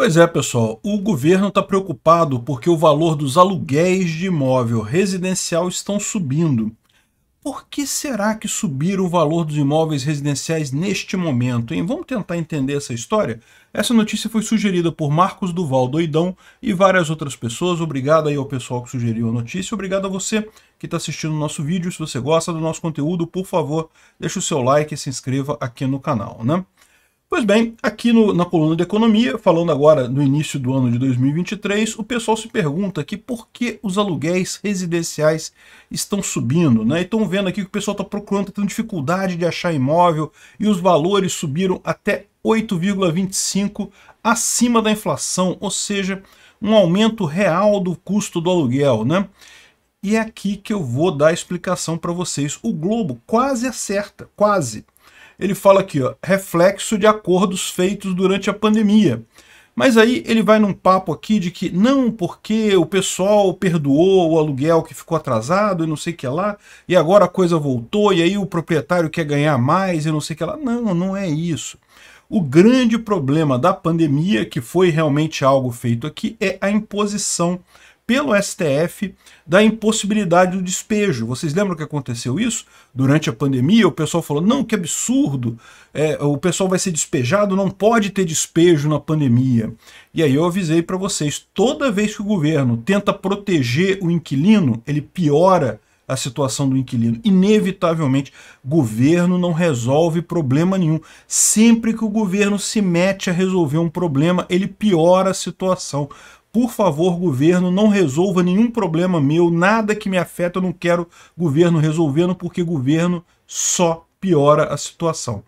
Pois é, pessoal, o governo está preocupado porque o valor dos aluguéis de imóvel residencial estão subindo. Por que será que subiram o valor dos imóveis residenciais neste momento? Hein? Vamos tentar entender essa história? Essa notícia foi sugerida por Marcos Duval Doidão e várias outras pessoas. Obrigado aí ao pessoal que sugeriu a notícia. Obrigado a você que está assistindo o nosso vídeo. Se você gosta do nosso conteúdo, por favor, deixe o seu like e se inscreva aqui no canal. Né? Pois bem, aqui no, na coluna de economia, falando agora no início do ano de 2023, o pessoal se pergunta aqui por que os aluguéis residenciais estão subindo, né? estão vendo aqui que o pessoal está procurando, está tendo dificuldade de achar imóvel e os valores subiram até 8,25 acima da inflação, ou seja, um aumento real do custo do aluguel, né? E é aqui que eu vou dar a explicação para vocês. O Globo quase acerta, quase ele fala aqui, ó, reflexo de acordos feitos durante a pandemia. Mas aí ele vai num papo aqui de que não, porque o pessoal perdoou o aluguel que ficou atrasado e não sei o que lá, e agora a coisa voltou e aí o proprietário quer ganhar mais e não sei o que lá. Não, não é isso. O grande problema da pandemia, que foi realmente algo feito aqui, é a imposição pelo STF da impossibilidade do despejo. Vocês lembram que aconteceu isso? Durante a pandemia, o pessoal falou: não, que absurdo, é, o pessoal vai ser despejado, não pode ter despejo na pandemia. E aí eu avisei para vocês: toda vez que o governo tenta proteger o inquilino, ele piora a situação do inquilino. Inevitavelmente, governo não resolve problema nenhum. Sempre que o governo se mete a resolver um problema, ele piora a situação. Por favor, governo, não resolva nenhum problema meu, nada que me afeta, eu não quero governo resolvendo, porque governo só piora a situação.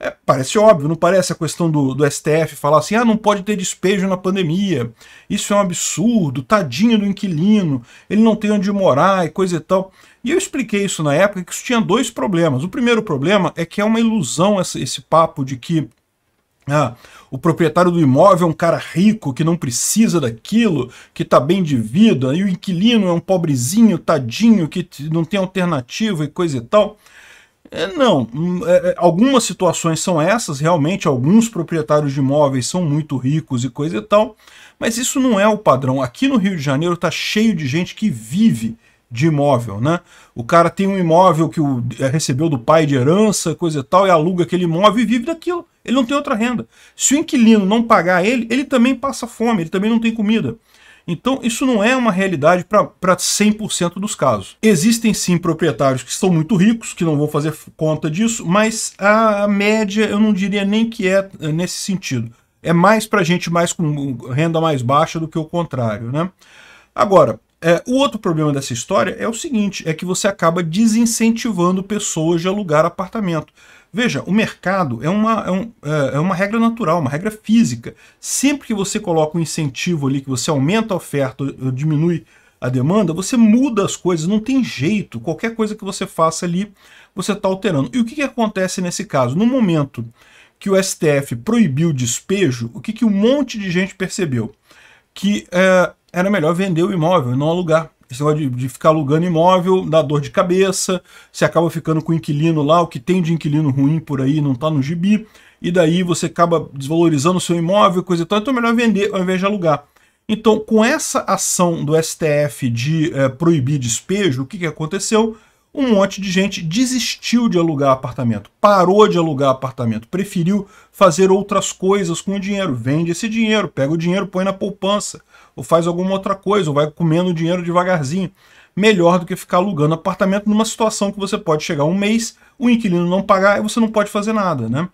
É, parece óbvio, não parece a questão do, do, STF falar assim, ah, não pode ter despejo na pandemia, isso é um absurdo, tadinho do inquilino, ele não tem onde morar e coisa e tal. E eu expliquei isso na época, que isso tinha dois problemas. O primeiro problema é que é uma ilusão esse papo de que ah, o proprietário do imóvel é um cara rico que não precisa daquilo, que está bem de vida, e o inquilino é um pobrezinho, tadinho, que não tem alternativa e coisa e tal. É, não, hum, é, é, algumas situações são essas, realmente, alguns proprietários de imóveis são muito ricos e coisa e tal, mas isso não é o padrão. Aqui no Rio de Janeiro está cheio de gente que vive de imóvel, né? O cara tem um imóvel que o, é, recebeu do pai de herança, coisa e tal, e aluga aquele imóvel e vive daquilo ele não tem outra renda. Se o inquilino não pagar ele, ele também passa fome, ele também não tem comida. Então, isso não é uma realidade para 100% dos casos. Existem sim proprietários que são muito ricos, que não vão fazer conta disso, mas a média eu não diria nem que é, é nesse sentido. É mais para gente mais com renda mais baixa do que o contrário. Né? Agora, é, o outro problema dessa história é o seguinte: é que você acaba desincentivando pessoas de alugar apartamento. Veja, o mercado é uma, é, um, é, é uma regra natural, uma regra física. Sempre que você coloca um incentivo ali, que você aumenta a oferta ou diminui a demanda, você muda as coisas, não tem jeito. Qualquer coisa que você faça ali, você está alterando. E o que, que acontece nesse caso? No momento que o STF proibiu o despejo, o que, que um monte de gente percebeu? Que é, era melhor vender o imóvel, não alugar. Esse negócio de, de, ficar alugando imóvel dá dor de cabeça, você acaba ficando com o inquilino lá, o que tem de inquilino ruim por aí não está no gibi, e daí você acaba desvalorizando o seu imóvel, coisa e tal, então é melhor vender ao invés de alugar. Então, com essa ação do STF de é, proibir despejo, o que, que aconteceu? Um monte de gente desistiu de alugar apartamento, parou de alugar apartamento, preferiu fazer outras coisas com o dinheiro, vende esse dinheiro, pega o dinheiro, põe na poupança, ou faz alguma outra coisa, ou vai comendo dinheiro devagarzinho. Melhor do que ficar alugando apartamento numa situação que você pode chegar um mês, o inquilino não pagar e você não pode fazer nada, né?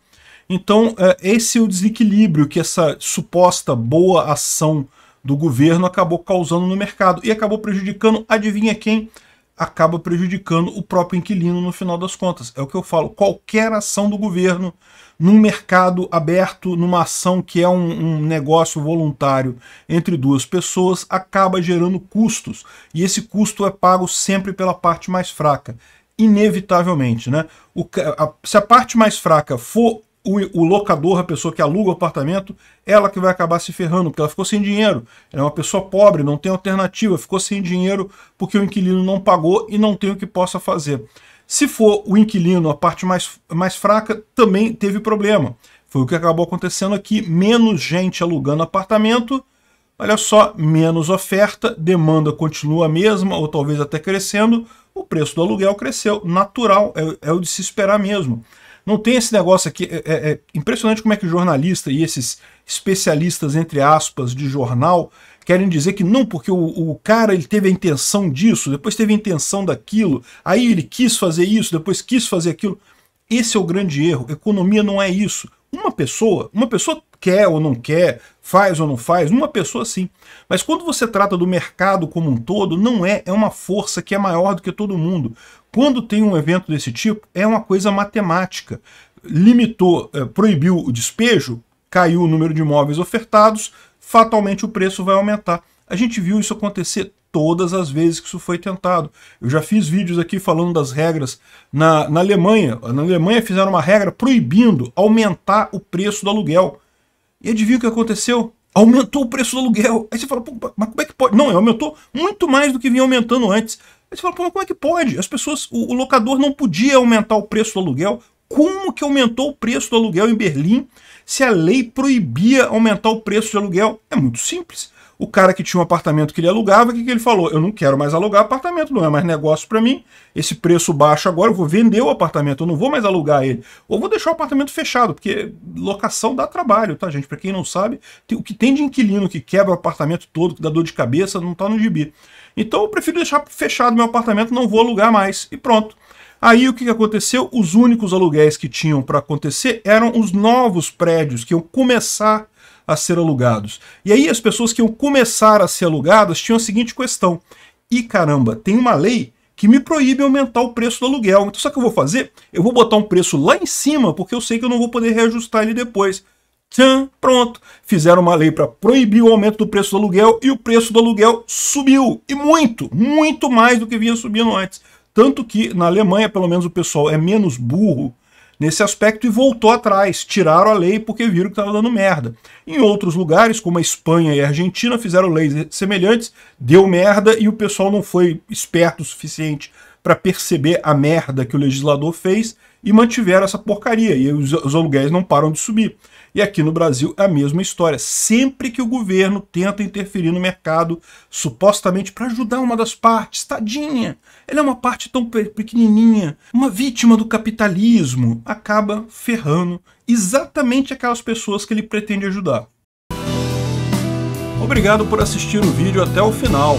Então, é, esse é o desequilíbrio que essa suposta boa ação do governo acabou causando no mercado e acabou prejudicando, adivinha quem? acaba prejudicando o próprio inquilino no final das contas. É o que eu falo, qualquer ação do governo num mercado aberto, numa ação que é um, um negócio voluntário entre duas pessoas, acaba gerando custos. E esse custo é pago sempre pela parte mais fraca inevitavelmente. Né? O, a, se a parte mais fraca for o, o, locador, a pessoa que aluga o apartamento, ela que vai acabar se ferrando, porque ela ficou sem dinheiro. Ela é uma pessoa pobre, não tem alternativa, ficou sem dinheiro porque o inquilino não pagou e não tem o que possa fazer. Se for o inquilino, a parte mais, mais fraca, também teve problema. Foi o que acabou acontecendo aqui, menos gente alugando apartamento, olha só, menos oferta, demanda continua a mesma ou talvez até crescendo, o preço do aluguel cresceu, natural, é, é o de se esperar mesmo. Não tem esse negócio aqui. É, é, é impressionante como é que jornalista e esses especialistas, entre aspas, de jornal, querem dizer que não, porque o, o, cara ele teve a intenção disso, depois teve a intenção daquilo, aí ele quis fazer isso, depois quis fazer aquilo. Esse é o grande erro. Economia não é isso. Uma pessoa, uma pessoa quer ou não quer, faz ou não faz, uma pessoa sim. Mas quando você trata do mercado como um todo, não é, é uma força que é maior do que todo mundo. Quando tem um evento desse tipo, é uma coisa matemática. Limitou, é, proibiu o despejo, caiu o número de imóveis ofertados, fatalmente o preço vai aumentar. A gente viu isso acontecer todas as vezes que isso foi tentado. Eu já fiz vídeos aqui falando das regras na, na Alemanha. Na Alemanha fizeram uma regra proibindo aumentar o preço do aluguel. E adivinha o que aconteceu? Aumentou o preço do aluguel. Aí você fala, mas como é que pode? Não, é, aumentou muito mais do que vinha aumentando antes. Aí você fala, mas como é que pode? As pessoas, o, o locador não podia aumentar o preço do aluguel. Como que aumentou o preço do aluguel em Berlim se a lei proibia aumentar o preço de aluguel? É muito simples. O cara que tinha um apartamento que ele alugava, o que, que ele falou? Eu não quero mais alugar apartamento, não é mais negócio para mim. Esse preço baixo agora, eu vou vender o apartamento, eu não vou mais alugar ele. Ou vou deixar o apartamento fechado, porque locação dá trabalho, tá, gente? Para quem não sabe, o que tem de inquilino que quebra o apartamento todo, que dá dor de cabeça, não tá no gibi. Então eu prefiro deixar fechado meu apartamento, não vou alugar mais. E pronto. Aí o que aconteceu? Os únicos aluguéis que tinham para acontecer eram os novos prédios que iam começar a ser alugados. E aí as pessoas que iam começar a ser alugadas tinham a seguinte questão: e caramba, tem uma lei que me proíbe aumentar o preço do aluguel. Então, sabe o que eu vou fazer? Eu vou botar um preço lá em cima, porque eu sei que eu não vou poder reajustar ele depois. pronto. Fizeram uma lei para proibir o aumento do preço do aluguel e o preço do aluguel subiu. E muito, muito mais do que vinha subindo antes. Tanto que na Alemanha, pelo menos, o pessoal é menos burro nesse aspecto e voltou atrás, tiraram a lei porque viram que estava dando merda. Em outros lugares, como a Espanha e a Argentina, fizeram leis semelhantes, deu merda e o pessoal não foi esperto o suficiente para perceber a merda que o legislador fez e mantiveram essa porcaria, e os, os aluguéis não param de subir. E aqui no Brasil é a mesma história. Sempre que o governo tenta interferir no mercado, supostamente para ajudar uma das partes, tadinha, ela é uma parte tão pequenininha, uma vítima do capitalismo, acaba ferrando exatamente aquelas pessoas que ele pretende ajudar. Obrigado por assistir o vídeo até o final.